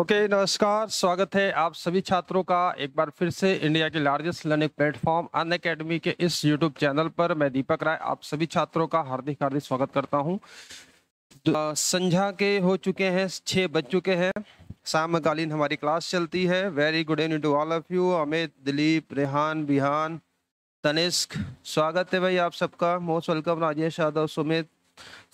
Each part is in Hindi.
ओके okay, नमस्कार स्वागत है आप सभी छात्रों का एक बार फिर से इंडिया के largest learning platform Unacademy के इस यूट्यूब चैनल पर मैं दीपक राय आप सभी छात्रों का हार्दिक हार्दिक स्वागत करता हूं संझा के हो चुके हैं छः बज चुके हैं शामकालीन हमारी क्लास चलती है very good evening to all of you Amit Dilip Rehan Bihan Tanishk स्वागत है भाई आप सबका मोस्ट वेलकम राजेश यादव सुमित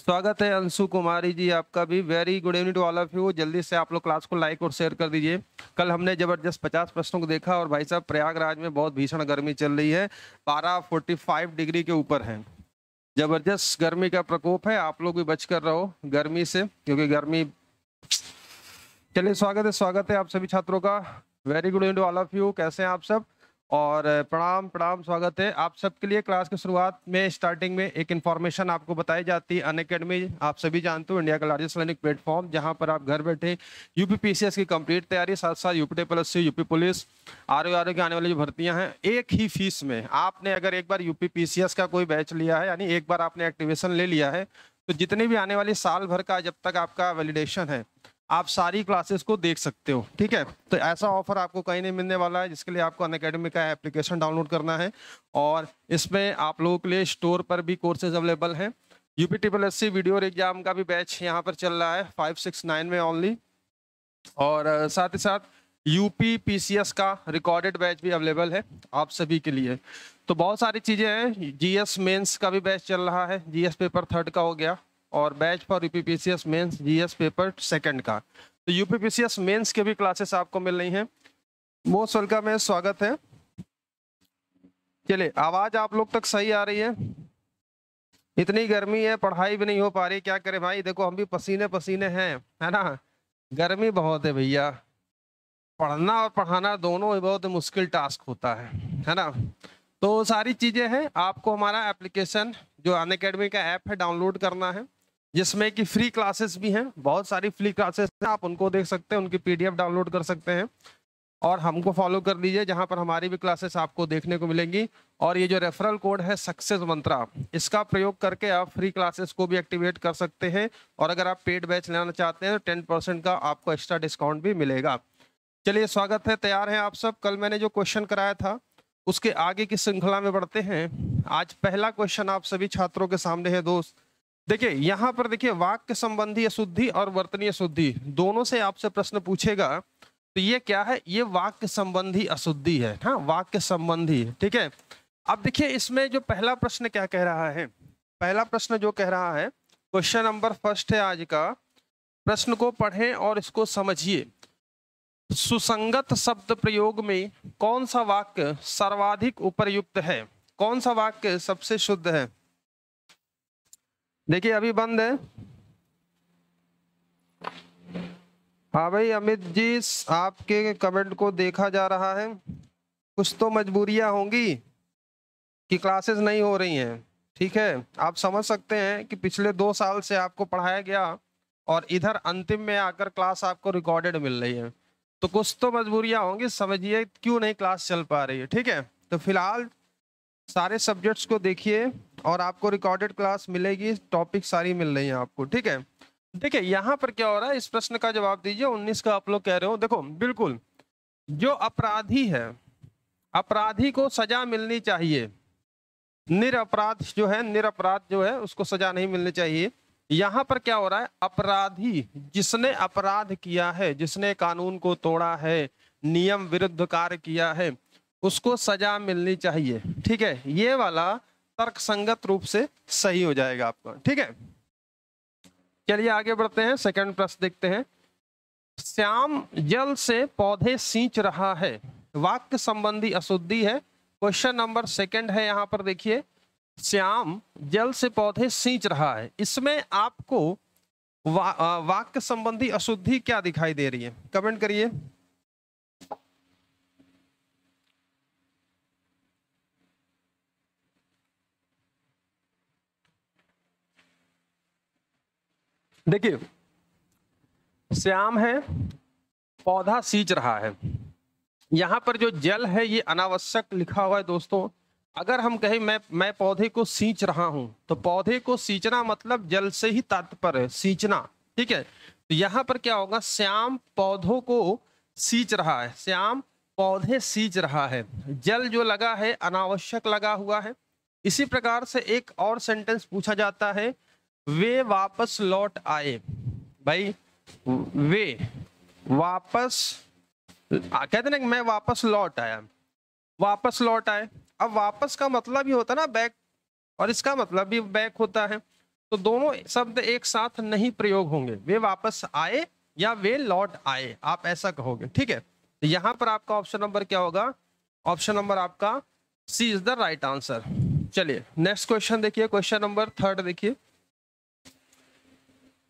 स्वागत है अंशु कुमारी जी आपका भी very good evening to all of you जल्दी से आप लोग क्लास को लाइक और शेयर कर दीजिए कल हमने जबरदस्त पचास प्रश्नों को देखा और भाई साहब प्रयागराज में बहुत भीषण गर्मी चल रही है पारा फोर्टी फाइव डिग्री के ऊपर है जबरदस्त गर्मी का प्रकोप है आप लोग भी बच कर रहो गर्मी से क्योंकि गर्मी चलिए स्वागत है स्वागत है आप सभी छात्रों का very good evening to all of you कैसे हैं आप सब और प्रणाम प्रणाम स्वागत है आप सबके लिए क्लास की शुरुआत में स्टार्टिंग में एक इन्फॉर्मेशन आपको बताई जाती है अन अकेडमी आप सभी जानते हो इंडिया का लार्जेस्ट लर्निंग प्लेटफॉर्म जहां पर आप घर बैठे सी एस की कंप्लीट तैयारी साथ साथ UP plus UP police R O की आने वाली जो भर्तियाँ हैं एक ही फीस में आपने अगर एक बार सी एस का कोई बैच लिया है यानी एक बार आपने एक्टिवेशन ले लिया है तो जितने भी आने वाले साल भर का जब तक आपका वैलिडेशन है आप सारी क्लासेस को देख सकते हो ठीक है तो ऐसा ऑफर आपको कहीं नहीं मिलने वाला है जिसके लिए आपको अन अकेडमी का एप्लीकेशन डाउनलोड करना है और इसमें आप लोगों के लिए स्टोर पर भी कोर्सेज अवेलेबल हैं U P triple S C video और एग्जाम का भी बैच यहाँ पर चल रहा है फाइव सिक्स नाइन में ऑनली और साथ ही साथ यूपी पीसीएस का रिकॉर्डेड बैच भी अवेलेबल है आप सभी के लिए तो बहुत सारी चीज़ें हैं जीएस मेंस का भी बैच चल रहा है जीएस पेपर थर्ड का हो गया और batch for U mains G S paper second का तो यू एस मेन्स के भी क्लासेस आपको मिल रही हैं मोस्ट वेलकम है स्वागत है चलिए आवाज आप लोग तक सही आ रही है इतनी गर्मी है पढ़ाई भी नहीं हो पा रही क्या करें भाई देखो हम भी पसीने पसीने हैं है ना गर्मी बहुत है भैया पढ़ना और पढ़ाना दोनों ही बहुत मुश्किल टास्क होता है है ना तो सारी चीज़ें हैं आपको हमारा एप्लीकेशन जो अन का ऐप है डाउनलोड करना है जिसमें कि फ्री क्लासेस भी हैं बहुत सारी फ्री क्लासेस हैं आप उनको देख सकते हैं उनकी पीडीएफ डाउनलोड कर सकते हैं और हमको फॉलो कर लीजिए जहाँ पर हमारी भी क्लासेस आपको देखने को मिलेंगी और ये जो रेफरल कोड है सक्सेस मंत्रा इसका प्रयोग करके आप फ्री क्लासेस को भी एक्टिवेट कर सकते हैं और अगर आप पेड बैच लेना चाहते हैं तो टेन परसेंट का आपको एक्स्ट्रा डिस्काउंट भी मिलेगा चलिए स्वागत है तैयार हैं आप सब कल मैंने जो क्वेश्चन कराया था उसके आगे की श्रृंखला में बढ़ते हैं आज पहला क्वेश्चन आप सभी छात्रों के सामने है दोस्त देखिए यहाँ पर देखिए वाक्य संबंधी अशुद्धि और वर्तनीय शुद्धि दोनों से आपसे प्रश्न पूछेगा तो ये क्या है ये वाक्य संबंधी अशुद्धि है हाँ वाक्य संबंधी ठीक है अब देखिए इसमें जो पहला प्रश्न क्या कह रहा है पहला प्रश्न जो कह रहा है क्वेश्चन नंबर फर्स्ट है आज का प्रश्न को पढ़ें और इसको समझिए सुसंगत शब्द प्रयोग में कौन सा वाक्य सर्वाधिक उपरयुक्त है कौन सा वाक्य सबसे शुद्ध है देखिए अभी बंद है हाँ भाई अमित जी आपके कमेंट को देखा जा रहा है कुछ तो मजबूरियां होंगी कि क्लासेस नहीं हो रही हैं ठीक है आप समझ सकते हैं कि पिछले दो साल से आपको पढ़ाया गया और इधर अंतिम में आकर क्लास आपको रिकॉर्डेड मिल रही है तो कुछ तो मजबूरियां होंगी समझिए क्यों नहीं क्लास चल पा रही है ठीक है तो फिलहाल सारे सब्जेक्ट्स को देखिए और आपको रिकॉर्डेड क्लास मिलेगी टॉपिक सारी मिल रही है आपको ठीक है देखिए यहाँ पर क्या हो रहा है इस प्रश्न का जवाब दीजिए उन्नीस का आप लोग कह रहे हो देखो बिल्कुल जो अपराधी है अपराधी को सजा मिलनी चाहिए निरअपराध जो है निरअपराध जो है उसको सजा नहीं मिलनी चाहिए यहाँ पर क्या हो रहा है अपराधी जिसने अपराध किया है जिसने कानून को तोड़ा है नियम विरुद्ध कार्य किया है उसको सजा मिलनी चाहिए ठीक है ये वाला तर्क संगत रूप से सही हो जाएगा आपका ठीक है चलिए आगे बढ़ते हैं सेकंड प्रश्न देखते हैं श्याम जल से पौधे सींच रहा है वाक्य संबंधी अशुद्धि है क्वेश्चन नंबर सेकंड है यहाँ पर देखिए श्याम जल से पौधे सींच रहा है इसमें आपको वा, वाक्य संबंधी अशुद्धि क्या दिखाई दे रही है कमेंट करिए देखिए श्याम है पौधा सींच रहा है यहाँ पर जो जल है ये अनावश्यक लिखा हुआ है दोस्तों अगर हम कहें मैं मैं पौधे को सींच रहा हूँ तो पौधे को सींचना मतलब जल से ही तात्पर्य है सींचना ठीक है तो यहाँ पर क्या होगा श्याम पौधों को सींच रहा है श्याम पौधे सींच रहा है जल जो लगा है अनावश्यक लगा हुआ है इसी प्रकार से एक और सेंटेंस पूछा जाता है वे वापस लौट आए भाई वे वापस कहते ना मैं वापस लौट आया वापस लौट आए अब वापस का मतलब ही होता ना बैक और इसका मतलब भी बैक होता है तो दोनों शब्द एक साथ नहीं प्रयोग होंगे वे वापस आए या वे लौट आए आप ऐसा कहोगे ठीक है तो यहां पर आपका ऑप्शन नंबर क्या होगा ऑप्शन नंबर आपका C is the right answer चलिए नेक्स्ट क्वेश्चन देखिए क्वेश्चन नंबर थर्ड देखिए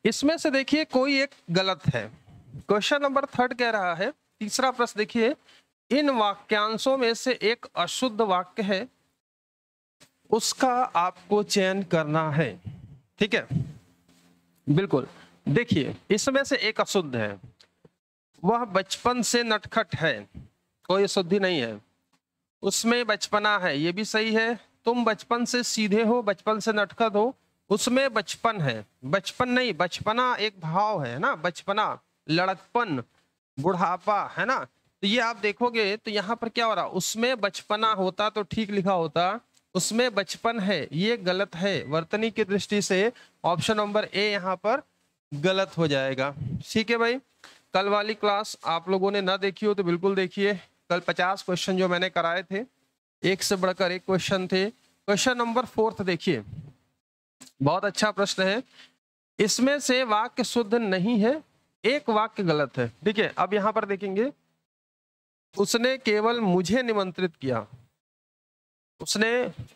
इसमें से देखिए कोई एक गलत है क्वेश्चन नंबर थर्ड कह रहा है तीसरा प्रश्न देखिए इन वाक्यांशों में से एक अशुद्ध वाक्य है उसका आपको चयन करना है ठीक है बिल्कुल देखिए इसमें से एक अशुद्ध है वह बचपन से नटखट है कोई अशुद्धि नहीं है उसमें बचपना है ये भी सही है तुम बचपन से सीधे हो बचपन से नटखट हो उसमें बचपन है बचपन नहीं बचपना एक भाव है ना बचपना लड़कपन बुढ़ापा है ना तो ये आप देखोगे तो यहाँ पर क्या हो रहा उसमें बचपना होता तो ठीक लिखा होता उसमें बचपन है ये गलत है वर्तनी की दृष्टि से ऑप्शन नंबर ए यहाँ पर गलत हो जाएगा ठीक है भाई कल वाली क्लास आप लोगों ने ना देखी हो तो बिल्कुल देखिए कल पचास क्वेश्चन जो मैंने कराए थे एक से बढ़कर एक क्वेश्चन थे क्वेश्चन नंबर फोर्थ देखिए बहुत अच्छा प्रश्न है इसमें से वाक्य शुद्ध नहीं है एक वाक्य गलत है ठीक है अब यहां पर देखेंगे उसने केवल मुझे निमंत्रित किया उसने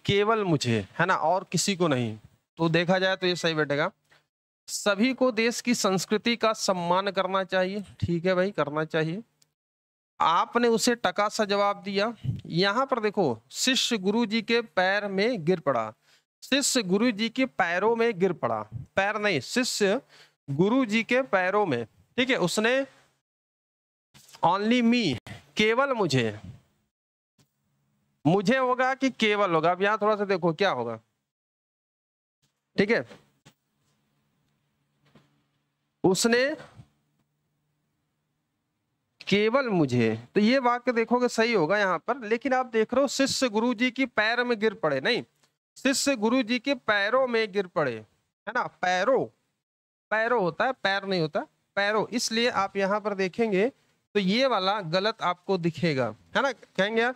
केवल मुझे है ना और किसी को नहीं तो देखा जाए तो ये सही बैठेगा सभी को देश की संस्कृति का सम्मान करना चाहिए ठीक है भाई करना चाहिए आपने उसे टका सा जवाब दिया यहां पर देखो शिष्य गुरु जी के पैर में गिर पड़ा शिष्य गुरु जी के पैरों में गिर पड़ा पैर नहीं शिष्य गुरु जी के पैरों में ठीक है उसने ओनली मी केवल मुझे मुझे होगा कि केवल होगा अब यहां थोड़ा सा देखो क्या होगा ठीक है उसने केवल मुझे तो ये वाक्य देखोगे सही होगा यहां पर लेकिन आप देख रहे हो शिष्य गुरु जी की पैर में गिर पड़े नहीं शिष्य गुरु जी के पैरों में गिर पड़े है ना पैरों पैरों होता है पैर नहीं होता पैरों इसलिए आप यहाँ पर देखेंगे तो ये वाला गलत आपको दिखेगा है ना कहेंगे यार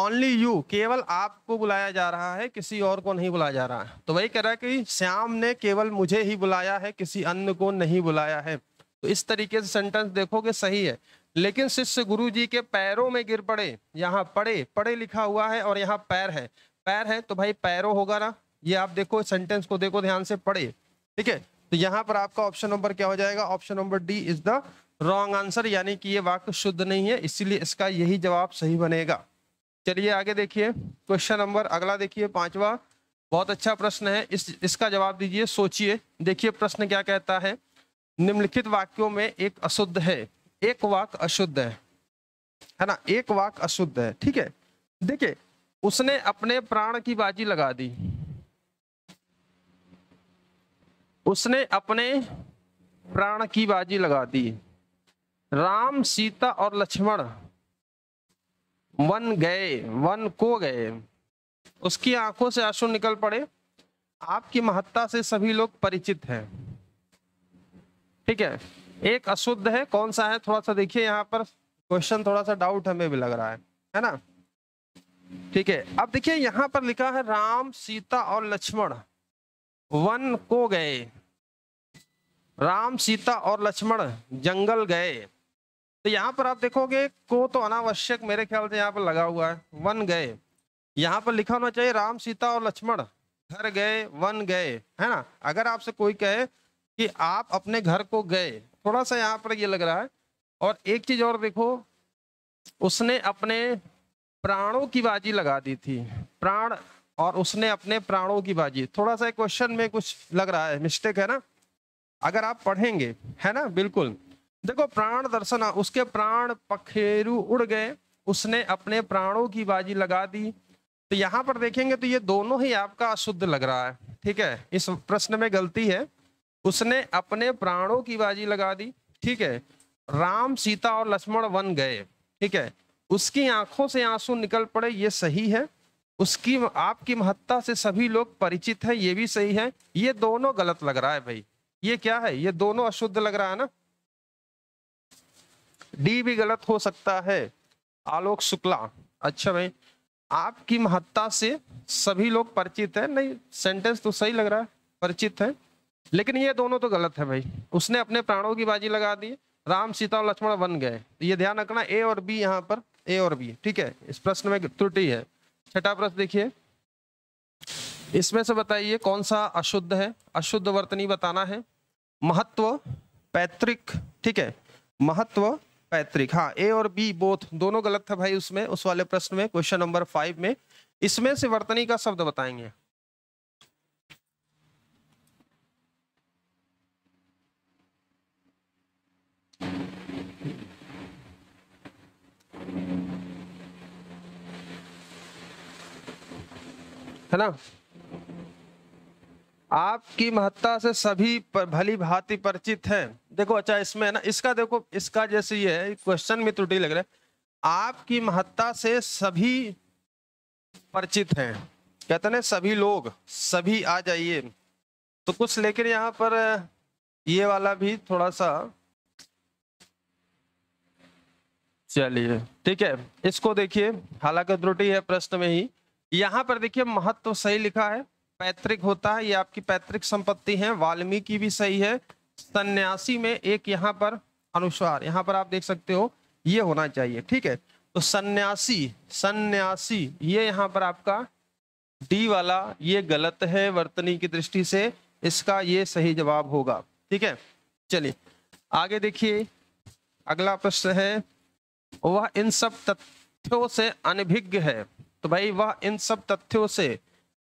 ओनली यू केवल आपको बुलाया जा रहा है किसी और को नहीं बुलाया जा रहा है तो वही कह रहा है कि श्याम ने केवल मुझे ही बुलाया है किसी अन्य को नहीं बुलाया है तो इस तरीके से सेंटेंस देखोगे सही है लेकिन शिष्य गुरु जी के पैरों में गिर पड़े यहाँ पड़े पड़े लिखा हुआ है और यहाँ पैर है पैर है तो भाई पैरो होगा ना ये आप देखो सेंटेंस को देखो ध्यान से पढ़े ठीक है तो यहाँ पर आपका ऑप्शन नंबर क्या हो जाएगा option number D is the wrong answer यानी कि ये वाक्य शुद्ध नहीं है इसीलिए इसका यही जवाब सही बनेगा चलिए आगे देखिए क्वेश्चन नंबर अगला देखिए पांचवा बहुत अच्छा प्रश्न है इस इसका जवाब दीजिए सोचिए देखिए प्रश्न क्या कहता है निम्नलिखित वाक्यों में एक अशुद्ध है एक वाक अशुद्ध है है ना एक वाक अशुद्ध है ठीक है देखिए उसने अपने प्राण की बाजी लगा दी उसने अपने प्राण की बाजी लगा दी राम सीता और लक्ष्मण वन गए वन को गए उसकी आंखों से आंसू निकल पड़े आपकी महत्ता से सभी लोग परिचित हैं ठीक है एक अशुद्ध है कौन सा है थोड़ा सा देखिए यहाँ पर क्वेश्चन थोड़ा सा डाउट हमें भी लग रहा है है ना ठीक है अब देखिए यहाँ पर लिखा है राम सीता और लक्ष्मण वन को गए राम सीता और लक्ष्मण जंगल गए तो यहाँ पर आप देखोगे को तो अनावश्यक मेरे ख्याल से यहाँ पर लगा हुआ है वन गए यहाँ पर लिखा होना चाहिए राम सीता और लक्ष्मण घर गए वन गए है ना अगर आपसे कोई कहे कि आप अपने घर को गए थोड़ा सा यहाँ पर ये यह लग रहा है और एक चीज और देखो उसने अपने प्राणों की बाजी लगा दी थी प्राण और उसने अपने प्राणों की बाजी थोड़ा सा क्वेश्चन में कुछ लग रहा है मिस्टेक है ना अगर आप पढ़ेंगे है ना बिल्कुल देखो प्राण दर्शन उसके प्राण पखेरु उड़ गए उसने अपने प्राणों की बाजी लगा दी तो यहाँ पर देखेंगे तो ये दोनों ही आपका अशुद्ध लग रहा है ठीक है इस प्रश्न में गलती है उसने अपने प्राणों की बाजी लगा दी ठीक है राम सीता और लक्ष्मण वन गए ठीक है उसकी आंखों से आंसू निकल पड़े ये सही है उसकी आपकी महत्ता से सभी लोग परिचित हैं ये भी सही है ये दोनों गलत लग रहा है भाई ये क्या है ये दोनों अशुद्ध लग रहा है ना डी भी गलत हो सकता है आलोक शुक्ला अच्छा भाई आपकी महत्ता से सभी लोग परिचित है नहीं सेंटेंस तो सही लग रहा है परिचित है लेकिन ये दोनों तो गलत है भाई उसने अपने प्राणों की बाजी लगा दी राम सीता और लक्ष्मण बन गए ये ध्यान रखना ए और बी यहाँ पर ए और बी ठीक है इस प्रश्न में त्रुटि है छठा प्रश्न देखिए इसमें से बताइए कौन सा अशुद्ध है अशुद्ध वर्तनी बताना है महत्व पैतृक ठीक है महत्व पैतृक हाँ ए और बी बोथ दोनों गलत था भाई उसमें उस वाले प्रश्न में क्वेश्चन नंबर फाइव में इसमें से वर्तनी का शब्द बताएंगे है ना आपकी महत्ता से सभी पर भली भांति परिचित हैं देखो अच्छा इसमें ना इसका देखो इसका जैसे ये है क्वेश्चन में त्रुटि लग रहा है आपकी महत्ता से सभी परिचित हैं कहते ना सभी लोग सभी आ जाइए तो कुछ लेकिन यहाँ पर ये वाला भी थोड़ा सा चलिए ठीक है इसको देखिए हालांकि त्रुटि है प्रश्न में ही यहाँ पर देखिए महत्व तो सही लिखा है पैतृक होता है ये आपकी पैतृक संपत्ति है वाल्मीकि भी सही है सन्यासी में एक यहाँ पर अनुस्वार यहाँ पर आप देख सकते हो ये होना चाहिए ठीक है तो सन्यासी सन्यासी ये यहाँ पर आपका डी वाला ये गलत है वर्तनी की दृष्टि से इसका ये सही जवाब होगा ठीक है चलिए आगे देखिए अगला प्रश्न है वह इन सब तथ्यों से अनभिज्ञ है तो भाई वह इन सब तथ्यों से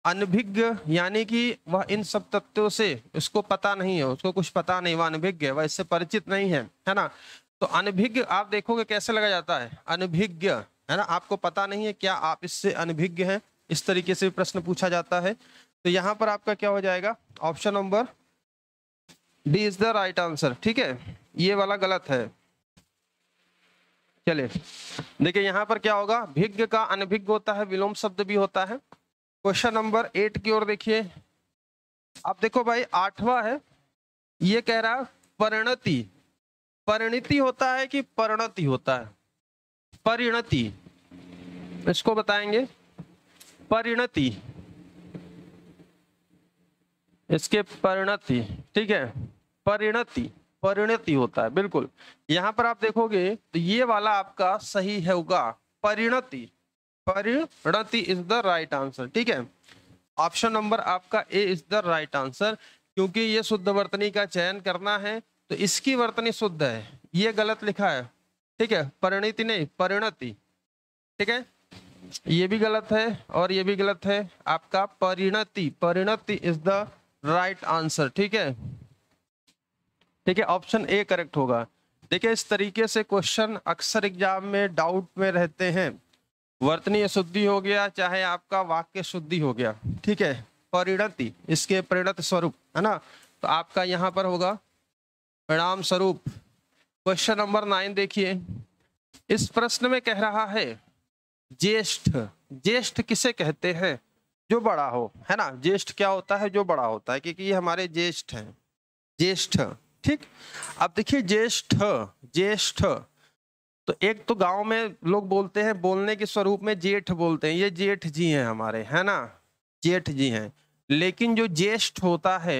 अनभिज्ञ यानी कि वह इन सब तथ्यों से उसको पता नहीं है उसको कुछ पता नहीं वह अनभिज्ञ है वह इससे परिचित नहीं है है ना तो अनभिज्ञ आप देखोगे कैसे लगा जाता है अनभिज्ञ है ना आपको पता नहीं है क्या आप इससे अनभिज्ञ हैं इस तरीके से प्रश्न पूछा जाता है तो यहाँ पर आपका क्या हो जाएगा option number D is the right answer ठीक है ये वाला गलत है चलिए देखिए यहाँ पर क्या होगा भिज्ञ का अनभिज्ञ होता है विलोम शब्द भी होता है क्वेश्चन नंबर एट की ओर देखिए अब देखो भाई आठवा है ये कह रहा परिणति परिणति होता है कि परिणति होता है परिणति इसको बताएंगे परिणति इसके परिणति ठीक है परिणति परिणति होता है बिल्कुल यहाँ पर आप देखोगे तो ये वाला आपका सही है होगा परिणति परिणति इज द राइट आंसर ठीक है ऑप्शन नंबर आपका A is the right answer क्योंकि ये शुद्ध वर्तनी का चयन करना है तो इसकी वर्तनी शुद्ध है ये गलत लिखा है ठीक है परिणति नहीं परिणति ठीक है ये भी गलत है और ये भी गलत है आपका परिणति परिणति इज द राइट आंसर ठीक है ठीक है ऑप्शन ए करेक्ट होगा देखिए इस तरीके से क्वेश्चन अक्सर एग्जाम में डाउट में रहते हैं वर्तनीय शुद्धि हो गया चाहे आपका वाक्य शुद्धि हो गया ठीक है परिणति इसके परिणत स्वरूप है ना तो आपका यहाँ पर होगा परिणाम स्वरूप क्वेश्चन नंबर नाइन देखिए इस प्रश्न में कह रहा है ज्येष्ठ ज्येष्ठ किसे कहते हैं जो बड़ा हो है ना ज्येष्ठ क्या होता है जो बड़ा होता है क्योंकि ये हमारे ज्येष्ठ हैं ज्येष्ठ ठीक अब देखिए ज्येष्ठ ज्येष्ठ तो एक तो गांव में लोग बोलते हैं बोलने के स्वरूप में जेठ बोलते हैं ये जेठ जी हैं हमारे है ना जेठ जी हैं लेकिन जो ज्येष्ठ होता है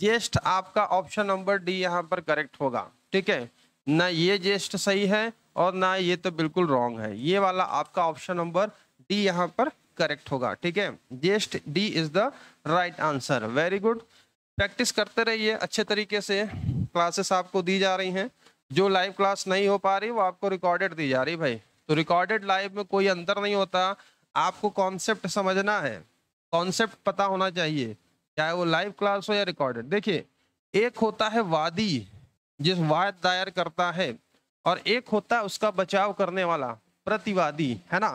ज्येष्ठ आपका ऑप्शन नंबर डी यहाँ पर करेक्ट होगा ठीक है ना ये ज्येष्ठ सही है और ना ये तो बिल्कुल रॉन्ग है ये वाला आपका ऑप्शन नंबर डी यहाँ पर करेक्ट होगा ठीक है ज्येष्ठ D is the right answer very good practice करते रहिए अच्छे तरीके से क्लासेस आपको दी जा रही हैं जो लाइव क्लास नहीं हो पा रही वो आपको रिकॉर्डेड दी जा रही भाई तो रिकॉर्डेड लाइव में कोई अंतर नहीं होता आपको कॉन्सेप्ट समझना है कॉन्सेप्ट पता होना चाहिए चाहे वो लाइव क्लास हो या रिकॉर्डेड देखिए एक होता है वादी जिस वाद दायर करता है और एक होता है उसका बचाव करने वाला प्रतिवादी है ना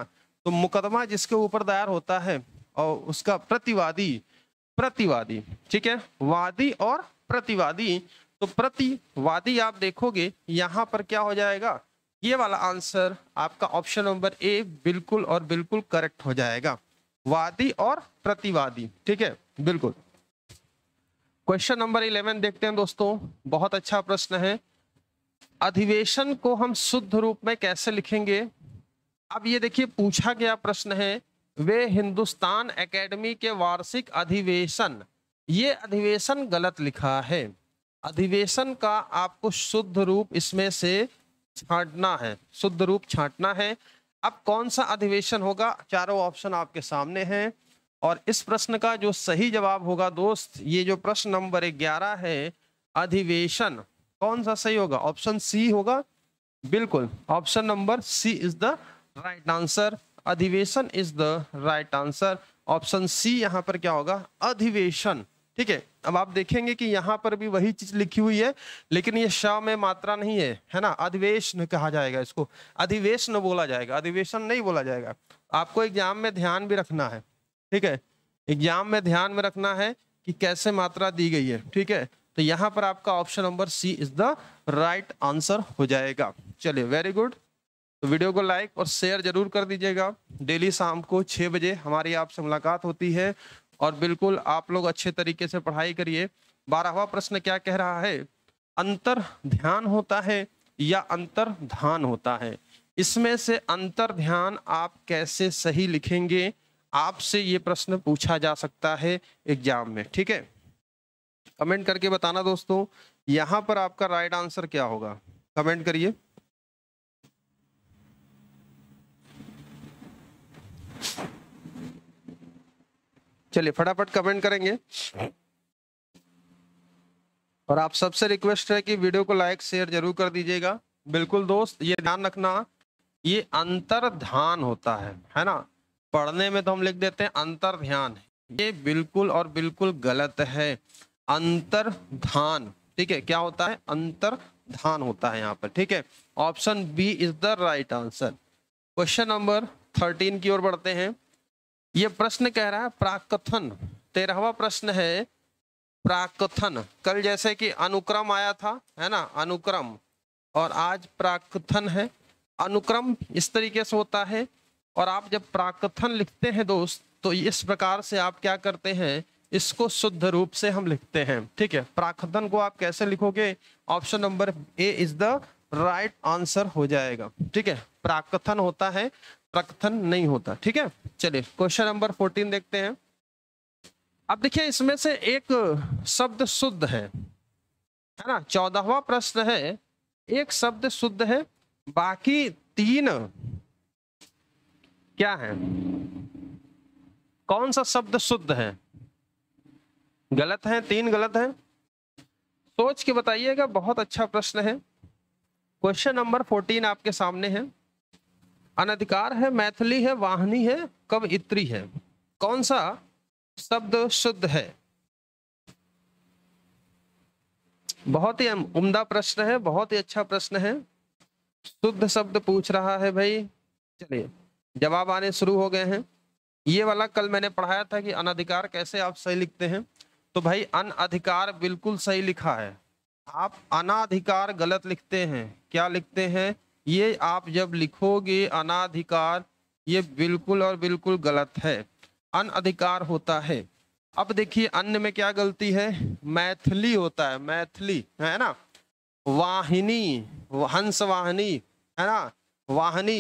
तो मुकदमा जिसके ऊपर दायर होता है और उसका प्रतिवादी प्रतिवादी ठीक है वादी और प्रतिवादी तो प्रतिवादी आप देखोगे यहां पर क्या हो जाएगा ये वाला आंसर आपका ऑप्शन नंबर ए बिल्कुल और बिल्कुल करेक्ट हो जाएगा वादी और प्रतिवादी ठीक है बिल्कुल क्वेश्चन नंबर इलेवन देखते हैं दोस्तों बहुत अच्छा प्रश्न है अधिवेशन को हम शुद्ध रूप में कैसे लिखेंगे अब ये देखिए पूछा गया प्रश्न है वे हिंदुस्तान एकेडमी के वार्षिक अधिवेशन ये अधिवेशन गलत लिखा है अधिवेशन का आपको शुद्ध रूप इसमें से छांटना है शुद्ध रूप छांटना है अब कौन सा अधिवेशन होगा चारों ऑप्शन आपके सामने हैं और इस प्रश्न का जो सही जवाब होगा दोस्त ये जो प्रश्न नंबर ग्यारह है अधिवेशन कौन सा सही होगा ऑप्शन सी होगा बिल्कुल option number C is the right answer अधिवेशन is the right answer option C यहाँ पर क्या होगा अधिवेशन ठीक है अब आप देखेंगे कि यहाँ पर भी वही चीज लिखी हुई है लेकिन ये श में मात्रा नहीं है है ना अधिवेशन कहा जाएगा इसको अधिवेशन बोला जाएगा अधिवेशन नहीं बोला जाएगा आपको एग्जाम में ध्यान भी रखना है ठीक है एग्जाम में ध्यान में रखना है कि कैसे मात्रा दी गई है ठीक है तो यहाँ पर आपका option number C is the right answer हो जाएगा चलिए वेरी गुड तो वीडियो को लाइक और शेयर जरूर कर दीजिएगा डेली शाम को छः बजे हमारी आपसे मुलाकात होती है और बिल्कुल आप लोग अच्छे तरीके से पढ़ाई करिए बारहवा प्रश्न क्या कह रहा है अंतर ध्यान होता है या अंतर ध्यान होता है इसमें से अंतर ध्यान आप कैसे सही लिखेंगे आपसे ये प्रश्न पूछा जा सकता है एग्जाम में ठीक है कमेंट करके बताना दोस्तों यहाँ पर आपका राइट आंसर क्या होगा कमेंट करिए चलिए फटाफट कमेंट करेंगे और आप सबसे रिक्वेस्ट है कि वीडियो को लाइक शेयर जरूर कर दीजिएगा बिल्कुल दोस्त ये ध्यान रखना ये अंतर ध्यान होता है है ना पढ़ने में तो हम लिख देते हैं अंतर ध्यान ये बिल्कुल और बिल्कुल गलत है अंतर्धान ठीक है क्या होता है अंतर ध्यान होता है यहाँ पर ठीक है option B is the right answer question number thirteen की ओर बढ़ते हैं ये प्रश्न कह रहा है प्राकथन तेरहवा प्रश्न है प्राकथन कल जैसे कि अनुक्रम आया था है ना अनुक्रम और आज प्राकथन है अनुक्रम इस तरीके से होता है और आप जब प्राकथन लिखते हैं दोस्त तो इस प्रकार से आप क्या करते हैं इसको शुद्ध रूप से हम लिखते हैं ठीक है प्राकथन को आप कैसे लिखोगे option number A is the right answer हो जाएगा ठीक है प्राकथन होता है प्रकथन नहीं होता ठीक है चलिए क्वेश्चन नंबर फोर्टीन देखते हैं अब देखिए इसमें से एक शब्द शुद्ध है है ना चौदहवा प्रश्न है एक शब्द शुद्ध है बाकी तीन क्या है कौन सा शब्द शुद्ध है गलत है तीन गलत है सोच के बताइएगा बहुत अच्छा प्रश्न है क्वेश्चन नंबर फोर्टीन आपके सामने है अनधिकार है मैथिली है वाहनी है कब इत्री है कौन सा शब्द शुद्ध है बहुत ही उम्दा प्रश्न है बहुत ही अच्छा प्रश्न है शुद्ध शब्द पूछ रहा है भाई चलिए जवाब आने शुरू हो गए हैं ये वाला कल मैंने पढ़ाया था कि अनधिकार कैसे आप सही लिखते हैं तो भाई अन अधिकार बिल्कुल सही लिखा है आप अनाधिकार गलत लिखते हैं क्या लिखते हैं ये आप जब लिखोगे अनाधिकार ये बिल्कुल और बिल्कुल गलत है अन अधिकार होता है अब देखिए अन्य में क्या गलती है मैथिली होता है मैथिली है ना वाहिनी हंस वाहिनी है ना वाहनी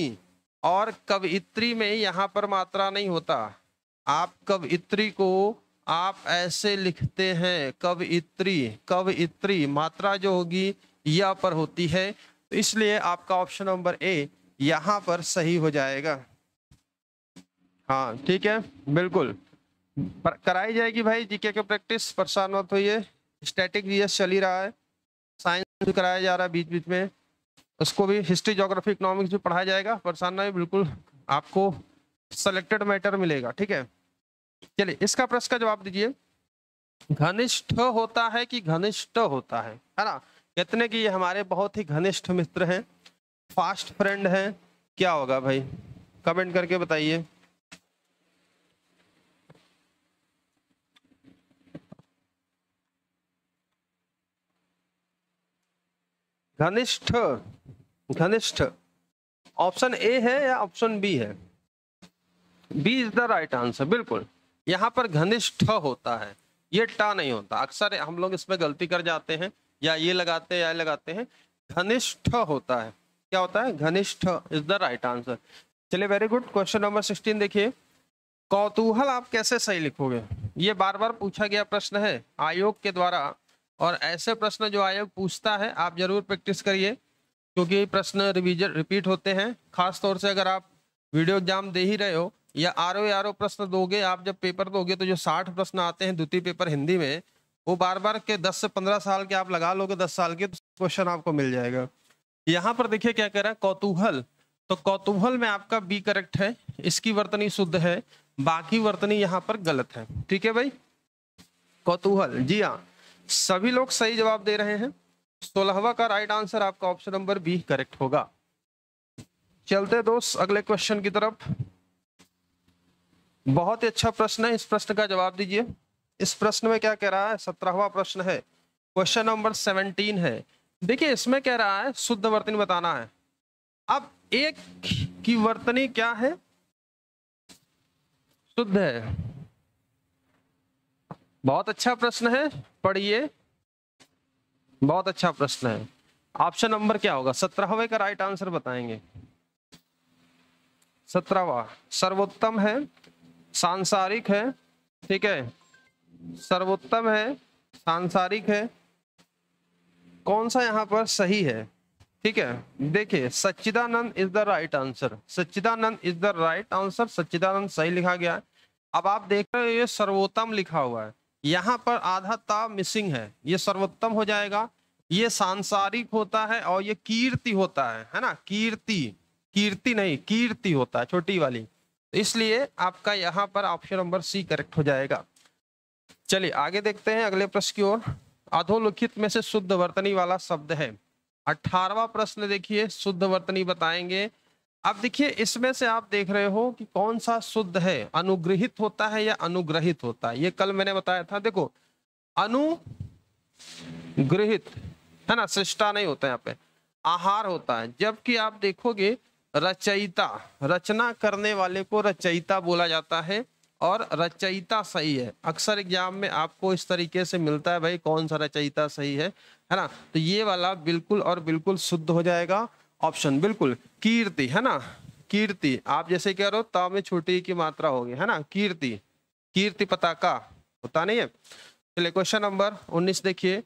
और कवित्री में यहाँ पर मात्रा नहीं होता आप कवित्री को आप ऐसे लिखते हैं कवित्री कवित्री मात्रा जो होगी यह पर होती है तो इसलिए आपका ऑप्शन नंबर ए यहाँ पर सही हो जाएगा हाँ ठीक है बिल्कुल कराई जाएगी भाई जीके की प्रैक्टिस परेशान मत होइए स्टैटिक जीएस चल ही रहा है साइंस कराया जा रहा है बीच बीच में उसको भी हिस्ट्री जोग्राफी इकोनॉमिक्स भी पढ़ाया जाएगा परेशान ना बिल्कुल आपको सेलेक्टेड मैटर मिलेगा ठीक है चलिए इसका प्रश्न का जवाब दीजिए घनिष्ठ होता है कि घनिष्ठ होता है है ना कहते हैं कि ये हमारे बहुत ही घनिष्ठ मित्र हैं फास्ट फ्रेंड हैं क्या होगा भाई कमेंट करके बताइए घनिष्ठ घनिष्ठ ऑप्शन ए है या ऑप्शन बी है B is the right answer बिल्कुल यहाँ पर घनिष्ठ होता है ये टा नहीं होता अक्सर हम लोग इसमें गलती कर जाते हैं या ये लगाते हैं या लगाते हैं घनिष्ठ होता है क्या होता है घनिष्ठ इज द राइट आंसर चलिए very good question number sixteen देखिए कौतूहल आप कैसे सही लिखोगे ये बार बार पूछा गया प्रश्न है आयोग के द्वारा और ऐसे प्रश्न जो आयोग पूछता है आप जरूर प्रैक्टिस करिए क्योंकि प्रश्न रिविजन रिपीट होते हैं खास तौर से अगर आप वीडियो एग्जाम दे ही रहे हो या आर ओ प्रश्न दोगे आप जब पेपर दोगे तो जो साठ प्रश्न आते हैं द्वितीय पेपर हिंदी में वो बार बार के दस से पंद्रह साल के आप लगा लोगे दस साल के तो क्वेश्चन आपको मिल जाएगा यहाँ पर देखिए क्या कह रहा है कौतूहल तो कौतूहल में आपका बी करेक्ट है इसकी वर्तनी शुद्ध है बाकी वर्तनी यहाँ पर गलत है ठीक है भाई कौतूहल जी हाँ सभी लोग सही जवाब दे रहे हैं सोलहवा का राइट आंसर आपका ऑप्शन नंबर बी करेक्ट होगा चलते दोस्त अगले क्वेश्चन की तरफ बहुत ही अच्छा प्रश्न है इस प्रश्न का जवाब दीजिए इस प्रश्न में क्या कह रहा है सत्रहवा प्रश्न है क्वेश्चन नंबर सेवनटीन है देखिए इसमें कह रहा है शुद्ध वर्तनी बताना है अब एक की वर्तनी क्या है शुद्ध है बहुत अच्छा प्रश्न है पढ़िए बहुत अच्छा प्रश्न है ऑप्शन नंबर क्या होगा सत्रहवे का राइट आंसर बताएंगे सत्रहवा सर्वोत्तम है सांसारिक है ठीक है सर्वोत्तम है सांसारिक है कौन सा यहाँ पर सही है ठीक है देखिए सच्चिदानंद इज द राइट आंसर सच्चिदानंद इज द राइट आंसर सच्चिदानंद सही लिखा गया है अब आप देख रहे हो ये सर्वोत्तम लिखा हुआ है यहाँ पर आधा ता मिसिंग है ये सर्वोत्तम हो जाएगा ये सांसारिक होता है और ये कीर्ति होता है है ना कीर्ति कीर्ति नहीं कीर्ति होता है छोटी वाली इसलिए आपका यहाँ पर ऑप्शन नंबर सी करेक्ट हो जाएगा चलिए आगे देखते हैं अगले प्रश्न की ओर अधोलिखित में से शुद्ध वर्तनी वाला शब्द है अठारवा प्रश्न देखिए शुद्ध वर्तनी बताएंगे अब देखिए इसमें से आप देख रहे हो कि कौन सा शुद्ध है अनुग्रहित होता है या अनुग्रहित होता है ये कल मैंने बताया था देखो अनुग्रहित है ना सृष्टा नहीं होता यहाँ पे आहार होता है जबकि आप देखोगे रचयिता रचना करने वाले को रचयिता बोला जाता है और रचयिता सही है अक्सर एग्जाम में आपको इस तरीके से मिलता है भाई कौन सा रचयिता सही है है ना तो ये वाला बिल्कुल और बिल्कुल शुद्ध हो जाएगा ऑप्शन बिल्कुल कीर्ति है ना कीर्ति आप जैसे कह रहे हो ता में छोटी की मात्रा होगी है ना कीर्ति कीर्ति पताका होता नहीं है चलिए क्वेश्चन नंबर उन्नीस देखिए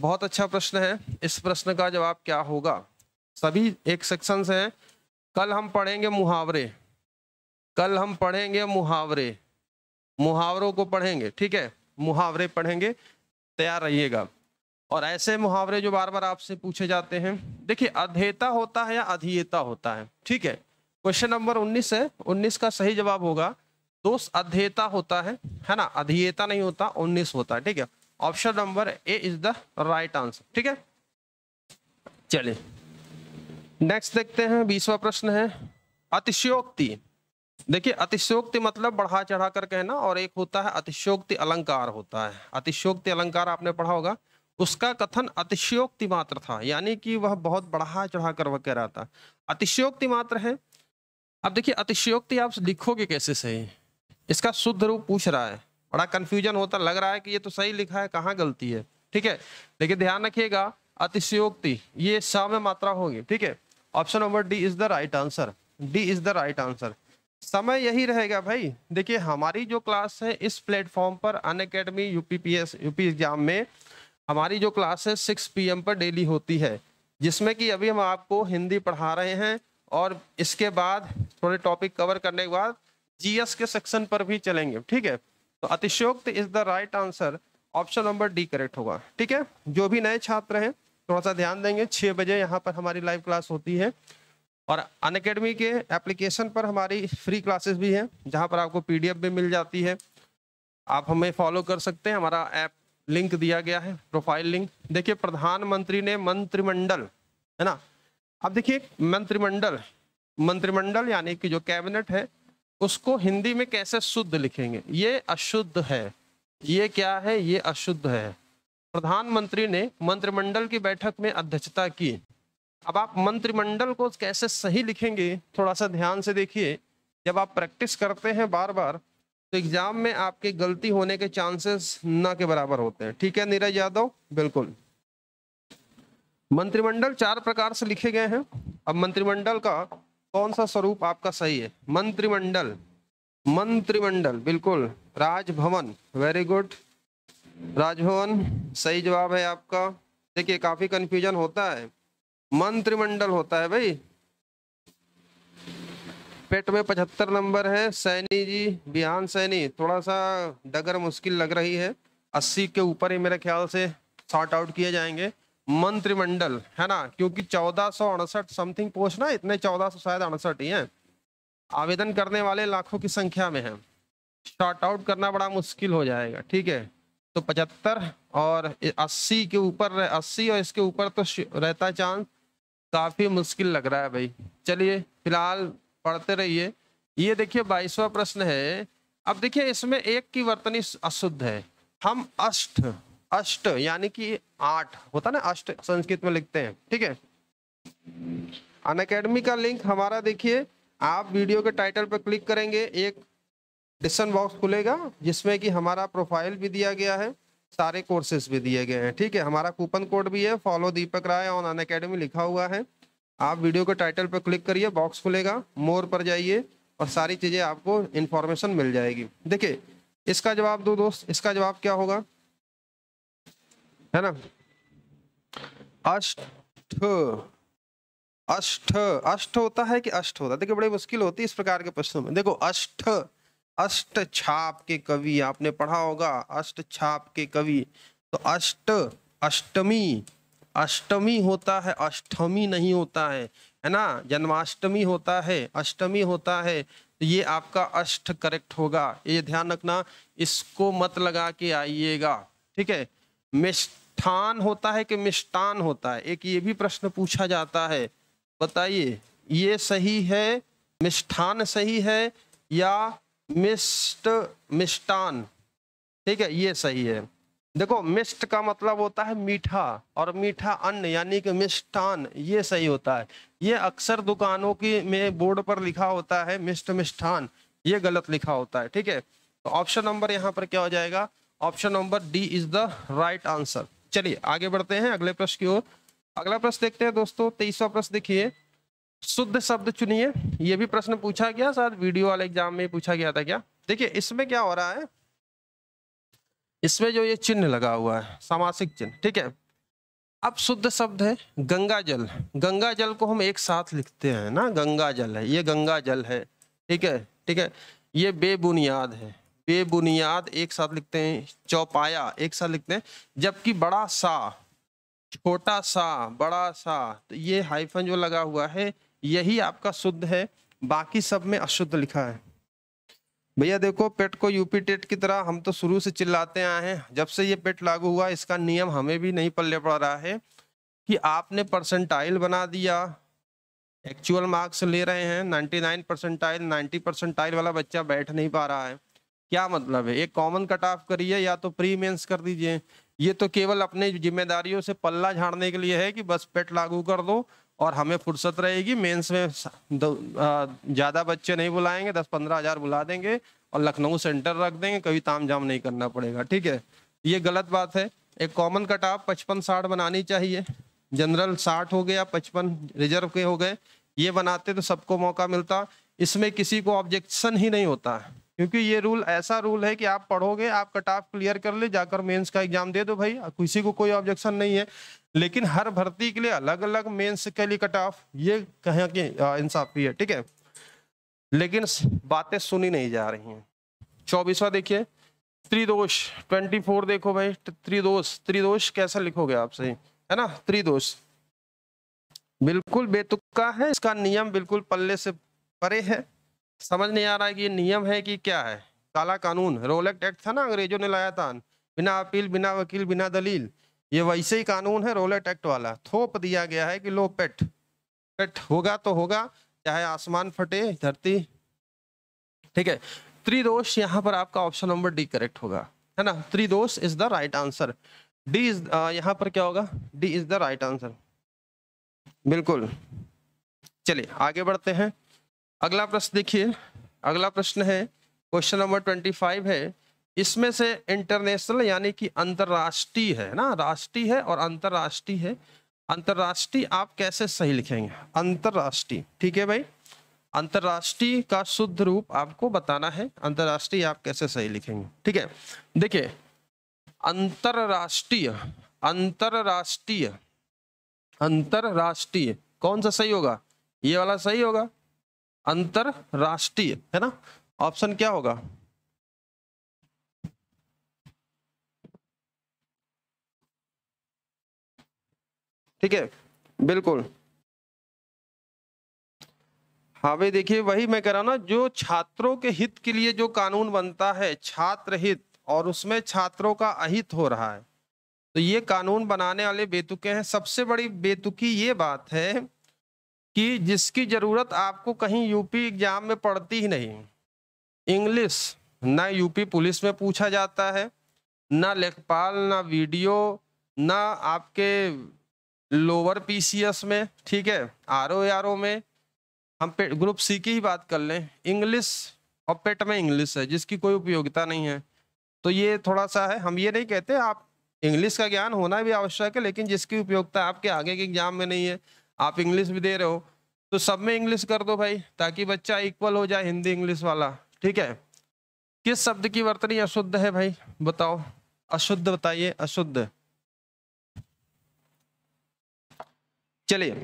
बहुत अच्छा प्रश्न है इस प्रश्न का जवाब क्या होगा सभी एक सेक्शन से हैं कल हम पढ़ेंगे मुहावरे कल हम पढ़ेंगे मुहावरे मुहावरों को पढ़ेंगे ठीक है मुहावरे पढ़ेंगे तैयार रहिएगा और ऐसे मुहावरे जो बार बार आपसे पूछे जाते हैं देखिए अधेता होता है या अधियेता होता है ठीक है क्वेश्चन नंबर 19 है 19 का सही जवाब होगा दोष अध्येता होता है है ना अधियेता नहीं होता 19 होता है ठीक है option number A is the right answer ठीक है चलिए नेक्स्ट देखते हैं बीसवा प्रश्न है अतिशयोक्ति देखिए अतिशोक्ति मतलब बढ़ा चढ़ा कर कहना और एक होता है अतिशोक्ति अलंकार होता है अतिशोक्ति अलंकार आपने पढ़ा होगा उसका कथन अतिशयोक्ति मात्र था यानी कि वह बहुत बढ़ा चढ़ा कर वह कह रहा था अतिशयोक्ति मात्र है अब देखिए अतिशयोक्ति आप लिखोगे कैसे सही इसका शुद्ध रूप पूछ रहा है बड़ा कन्फ्यूजन होता लग रहा है कि ये तो सही लिखा है कहाँ गलती है ठीक है लेकिन ध्यान रखिएगा अतिशयोक्ति ये सा मात्रा होगी ठीक है option number D is the right answer D is the right answer समय यही रहेगा भाई देखिए हमारी जो क्लास है इस प्लेटफॉर्म पर Unacademy U UP exam में हमारी जो क्लास है सिक्स पी पर डेली होती है जिसमें कि अभी हम आपको हिंदी पढ़ा रहे हैं और इसके बाद थोड़े टॉपिक कवर करने के बाद जीएस के सेक्शन पर भी चलेंगे ठीक है तो अतिशोक्त is the right answer option number D correct होगा ठीक है जो भी नए छात्र हैं थोड़ा सा ध्यान देंगे छः बजे यहाँ पर हमारी लाइव क्लास होती है और अन के एप्लीकेशन पर हमारी फ्री क्लासेस भी हैं जहाँ पर आपको पी भी मिल जाती है आप हमें फॉलो कर सकते हैं हमारा ऐप लिंक दिया गया है प्रोफाइल लिंक देखिए प्रधानमंत्री ने मंत्रिमंडल है ना अब देखिए मंत्रिमंडल मंत्रिमंडल यानी कि जो कैबिनेट है उसको हिंदी में कैसे शुद्ध लिखेंगे ये अशुद्ध है ये क्या है ये अशुद्ध है प्रधानमंत्री ने मंत्रिमंडल की बैठक में अध्यक्षता की अब आप मंत्रिमंडल को कैसे सही लिखेंगे थोड़ा सा ध्यान से देखिए जब आप प्रैक्टिस करते हैं बार बार तो एग्जाम में आपके गलती होने के चांसेस ना के बराबर होते हैं ठीक है नीरज यादव बिल्कुल मंत्रिमंडल चार प्रकार से लिखे गए हैं अब मंत्रिमंडल का कौन सा स्वरूप आपका सही है मंत्रिमंडल मंत्रिमंडल बिल्कुल राजभवन वेरी गुड राजभवन सही जवाब है आपका देखिए काफी कंफ्यूजन होता है मंत्रिमंडल होता है भाई पेट में पचहत्तर नंबर है सैनी जी बिहान सैनी थोड़ा सा डगर मुश्किल लग रही है अस्सी के ऊपर ही मेरे ख्याल से शॉर्ट आउट किए जाएंगे मंत्रिमंडल है ना क्योंकि चौदह सौ अड़सठ समथिंग पोस्ट ना इतने चौदह सौ शायद अड़सठ ही हैं आवेदन करने वाले लाखों की संख्या में हैं शॉर्ट आउट करना बड़ा मुश्किल हो जाएगा ठीक है तो पचहत्तर और अस्सी के ऊपर अस्सी और इसके ऊपर तो रहता चांस काफ़ी मुश्किल लग रहा है भाई चलिए फिलहाल पढ़ते रहिए ये देखिए बाईसवा प्रश्न है अब देखिए इसमें एक की वर्तनी अशुद्ध है हम अष्ट अष्ट यानी कि आठ होता ना अष्ट संस्कृत में लिखते हैं ठीक है अन अकेडमी का लिंक हमारा देखिए आप वीडियो के टाइटल पर क्लिक करेंगे एक डिस्कन बॉक्स खुलेगा जिसमें कि हमारा प्रोफाइल भी दिया गया है सारे कोर्सेज भी दिए गए हैं ठीक है हमारा कूपन कोड भी है follow Deepak Rai on Unacademy लिखा हुआ है आप वीडियो के टाइटल पर क्लिक करिए बॉक्स खुलेगा मोर पर जाइए और सारी चीज़ें आपको इन्फॉर्मेशन मिल जाएगी देखिए इसका जवाब दो दोस्त इसका जवाब क्या होगा है ना अष्ट अष्ट अष्ट होता है कि अष्ट होता है देखिए बड़ी मुश्किल होती है इस प्रकार के प्रश्नों में देखो अष्ट अष्ट छाप के कवि आपने पढ़ा होगा अष्ट छाप के कवि तो अष्ट अष्टमी अष्टमी होता है अष्टमी नहीं होता है है ना जन्माष्टमी होता है अष्टमी होता है तो ये आपका अष्ट करेक्ट होगा ये ध्यान रखना इसको मत लगा के आइएगा ठीक है मिष्ठान होता है कि मिष्टान होता है एक ये भी प्रश्न पूछा जाता है बताइए ये सही है मिष्ठान सही है या मिस्ट मिष्टान ठीक है ये सही है देखो मिस्ट का मतलब होता है मीठा और मीठा अन्न यानी कि मिष्ठान ये सही होता है ये अक्सर दुकानों की में बोर्ड पर लिखा होता है मिष्ट मिष्ठान ये गलत लिखा होता है ठीक है तो ऑप्शन नंबर यहाँ पर क्या हो जाएगा option number D is the right answer चलिए आगे बढ़ते हैं अगले प्रश्न की ओर अगला प्रश्न देखते हैं दोस्तों तेईसवा प्रश्न देखिए शुद्ध शब्द चुनिए ये भी प्रश्न पूछा गया शायद वीडियो वाले एग्जाम में पूछा गया था क्या देखिए इसमें क्या हो रहा है इसमें जो ये चिन्ह लगा हुआ है सामासिक चिन्ह ठीक है अब शुद्ध शब्द है गंगा जल गंगा जल को हम एक साथ लिखते हैं ना गंगा जल है ये गंगा जल है ठीक है ठीक है ये बेबुनियाद है बेबुनियाद एक साथ लिखते हैं चौपाया एक साथ लिखते हैं जबकि बड़ा सा छोटा सा बड़ा सा तो ये हाइफन जो लगा हुआ है यही आपका शुद्ध है बाकी सब में अशुद्ध लिखा है भैया देखो पेट को यूपी टेट की तरह हम तो शुरू से चिल्लाते आए हैं जब से ये पेट लागू हुआ इसका नियम हमें भी नहीं पल्ले पड़ रहा है कि आपने परसेंटाइल बना दिया एक्चुअल मार्क्स ले रहे हैं 99 परसेंटाइल 90 परसेंटाइल वाला बच्चा बैठ नहीं पा रहा है क्या मतलब है एक कॉमन कट ऑफ करिए या तो प्री मेन्स कर दीजिए ये तो केवल अपने जिम्मेदारियों से पल्ला झाड़ने के लिए है कि बस पेट लागू कर दो और हमें फुर्सत रहेगी मेंस में ज़्यादा बच्चे नहीं बुलाएंगे दस पंद्रह हज़ार बुला देंगे और लखनऊ सेंटर रख देंगे कभी ताम जाम नहीं करना पड़ेगा ठीक है ये गलत बात है एक कॉमन कट ऑफ पचपन साठ बनानी चाहिए जनरल साठ हो गया पचपन रिजर्व के हो गए ये बनाते तो सबको मौका मिलता इसमें किसी को ऑब्जेक्शन ही नहीं होता क्योंकि ये रूल ऐसा रूल है कि आप पढ़ोगे आप कट ऑफ क्लियर कर ले जाकर मेंस का एग्जाम दे दो भाई किसी को कोई ऑब्जेक्शन नहीं है लेकिन हर भर्ती के लिए अलग अलग मेंस के लिए कट ऑफ ये कहें कि इंसाफी है ठीक है लेकिन बातें सुनी नहीं जा रही हैं चौबीसवा देखिए त्रिदोष ट्वेंटी फोर देखो भाई त्रिदोष त्रिदोष कैसा लिखोगे आपसे है ना त्रिदोष बिल्कुल बेतुक्का है इसका नियम बिल्कुल पल्ले से परे है समझ नहीं आ रहा है कि ये नियम है कि क्या है काला कानून रोलेक्ट एक्ट था ना अंग्रेजों ने लाया था बिना अपील बिना वकील बिना दलील ये वैसे ही कानून है रोलेट एक्ट वाला थोप दिया गया है कि लो पेट पेट होगा तो होगा चाहे आसमान फटे धरती ठीक है त्रिदोष यहाँ पर आपका ऑप्शन नंबर डी करेक्ट होगा है ना त्रिदोष is the right answer D is यहाँ पर क्या होगा D is the right answer बिल्कुल चलिए आगे बढ़ते हैं अगला प्रश्न देखिए अगला प्रश्न है क्वेश्चन नंबर ट्वेंटी फाइव है इसमें से इंटरनेशनल यानी कि अंतर्राष्ट्रीय है ना राष्ट्रीय है और अंतर्राष्ट्रीय है अंतर्राष्ट्रीय आप कैसे सही लिखेंगे अंतर्राष्ट्रीय ठीक है भाई अंतर्राष्ट्रीय का शुद्ध रूप आपको बताना है अंतर्राष्ट्रीय आप कैसे सही लिखेंगे ठीक है देखिए अंतर्राष्ट्रीय अंतर्राष्ट्रीय अंतर्राष्ट्रीय कौन सा सही होगा ये वाला सही होगा अंतर्राष्ट्रीय है ना ऑप्शन क्या होगा ठीक है बिल्कुल हाँ भाई देखिए वही मैं कह रहा ना जो छात्रों के हित के लिए जो कानून बनता है छात्र हित और उसमें छात्रों का अहित हो रहा है तो ये कानून बनाने वाले बेतुके हैं सबसे बड़ी बेतुकी ये बात है कि जिसकी ज़रूरत आपको कहीं यूपी एग्जाम में पड़ती ही नहीं इंग्लिश ना यूपी पुलिस में पूछा जाता है ना लेखपाल ना वीडियो ना आपके लोअर पीसीएस में ठीक है आर ओ आर ओ में हम पे ग्रुप सी की ही बात कर लें इंग्लिश और पेट e में इंग्लिश है जिसकी कोई उपयोगिता नहीं है तो ये थोड़ा सा है हम ये नहीं कहते आप इंग्लिश का ज्ञान होना भी आवश्यक है लेकिन जिसकी उपयोगिता आपके आगे के एग्जाम में नहीं है आप इंग्लिश भी दे रहे हो तो सब में इंग्लिश कर दो भाई ताकि बच्चा इक्वल हो जाए हिंदी इंग्लिश वाला ठीक है किस शब्द की वर्तनी अशुद्ध है भाई बताओ अशुद्ध बताइए अशुद्ध चलिए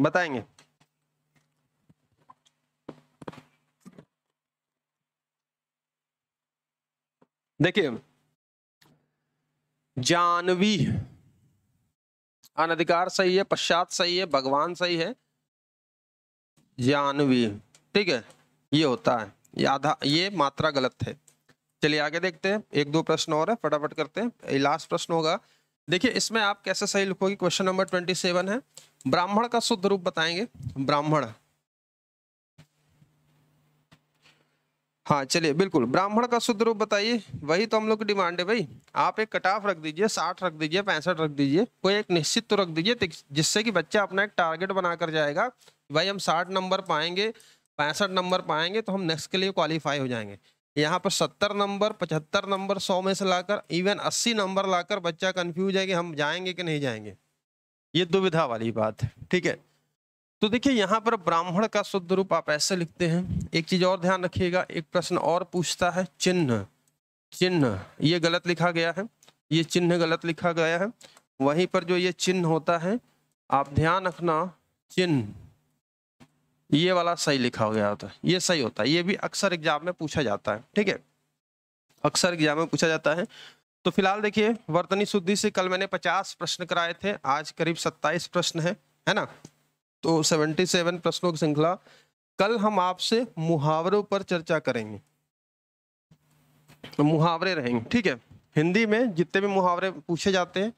बताएंगे देखिए जानवी अनधिकार सही है पश्चात सही है भगवान सही है जानवी ठीक है ये होता है आधा ये मात्रा गलत है चलिए आगे देखते हैं एक दो प्रश्न और है फटाफट करते हैं लास्ट प्रश्न होगा देखिए इसमें आप कैसे सही लिखोगे क्वेश्चन नंबर ट्वेंटी सेवन है ब्राह्मण का शुद्ध रूप बताएंगे ब्राह्मण हाँ चलिए बिल्कुल ब्राह्मण का शुद्ध रूप बताइए वही तो हम लोग की डिमांड है भाई आप एक कटाफ रख दीजिए साठ रख दीजिए पैंसठ रख दीजिए कोई एक निश्चित तो रख दीजिए जिससे कि बच्चा अपना एक टारगेट बनाकर जाएगा भाई हम साठ नंबर पाएंगे पैंसठ नंबर पाएंगे तो हम नेक्स्ट के लिए क्वालिफाई हो जाएंगे यहाँ पर सत्तर नंबर पचहत्तर नंबर सौ में से लाकर इवन अस्सी नंबर लाकर बच्चा कंफ्यूज है कि हम जाएंगे कि नहीं जाएंगे ये दुविधा वाली बात है ठीक है तो देखिए यहाँ पर ब्राह्मण का शुद्ध रूप आप ऐसे लिखते हैं एक चीज और ध्यान रखिएगा एक प्रश्न और पूछता है चिन्ह चिन्ह ये गलत लिखा गया है ये चिन्ह गलत लिखा गया है वहीं पर जो ये चिन्ह होता है आप ध्यान रखना चिन्ह ये वाला सही लिखा हो गया होता है ये सही होता है ये भी अक्सर एग्जाम में पूछा जाता है ठीक है अक्सर एग्जाम में पूछा जाता है तो फिलहाल देखिए वर्तनी शुद्धि से कल मैंने 50 प्रश्न कराए थे आज करीब 27 प्रश्न है है ना तो 77 प्रश्नों की श्रृंखला कल हम आपसे मुहावरों पर चर्चा करेंगे तो मुहावरे रहेंगे ठीक है हिंदी में जितने भी मुहावरे पूछे जाते हैं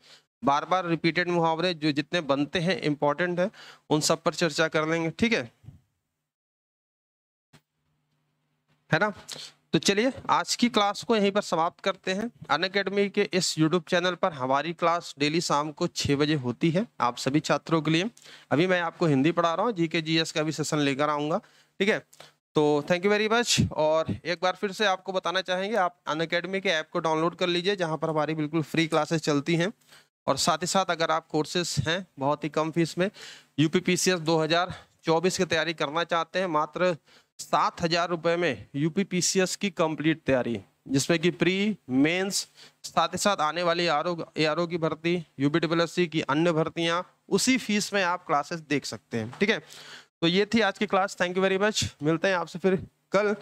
बार बार रिपीटेड मुहावरे जो जितने बनते हैं इंपॉर्टेंट है उन सब पर चर्चा कर लेंगे ठीक है है ना तो चलिए आज की क्लास को यहीं पर समाप्त करते हैं अन अकेडमी के इस यूट्यूब चैनल पर हमारी क्लास डेली शाम को छः बजे होती है आप सभी छात्रों के लिए अभी मैं आपको हिंदी पढ़ा रहा हूँ जी के जी एस का भी सेशन लेकर आऊँगा ठीक है तो थैंक यू वेरी मच और एक बार फिर से आपको बताना चाहेंगे आप अन अकेडमी के ऐप को डाउनलोड कर लीजिए जहाँ पर हमारी बिल्कुल फ्री क्लासेस चलती हैं और साथ ही साथ अगर आप कोर्सेस हैं बहुत ही कम फीस में U P P C S दो हज़ार चौबीस की तैयारी करना चाहते हैं मात्र सात हजार रुपये में यूपी पीसीएस की कंप्लीट तैयारी जिसमें कि प्री मेंस साथ ही साथ आने वाली ए आर की भर्ती यूपी डब्ल्यू सी की अन्य भर्तियां उसी फीस में आप क्लासेस देख सकते हैं ठीक है तो ये थी आज की class thank you very much मिलते हैं आपसे फिर कल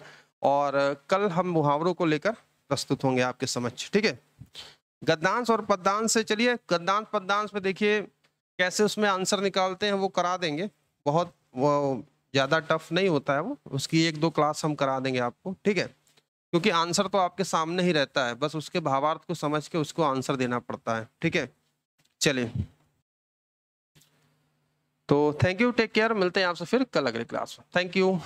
और कल हम मुहावरों को लेकर प्रस्तुत होंगे आपके समक्ष ठीक है गद्दांश और पद्दांश से चलिए गद्दांश पद्दांश में देखिए कैसे उसमें आंसर निकालते हैं वो करा देंगे बहुत वो ज़्यादा टफ नहीं होता है वो उसकी एक दो क्लास हम करा देंगे आपको ठीक है क्योंकि आंसर तो आपके सामने ही रहता है बस उसके भावार्थ को समझ के उसको आंसर देना पड़ता है ठीक है चलिए तो थैंक यू टेक केयर मिलते हैं आपसे फिर कल अगले क्लास में थैंक यू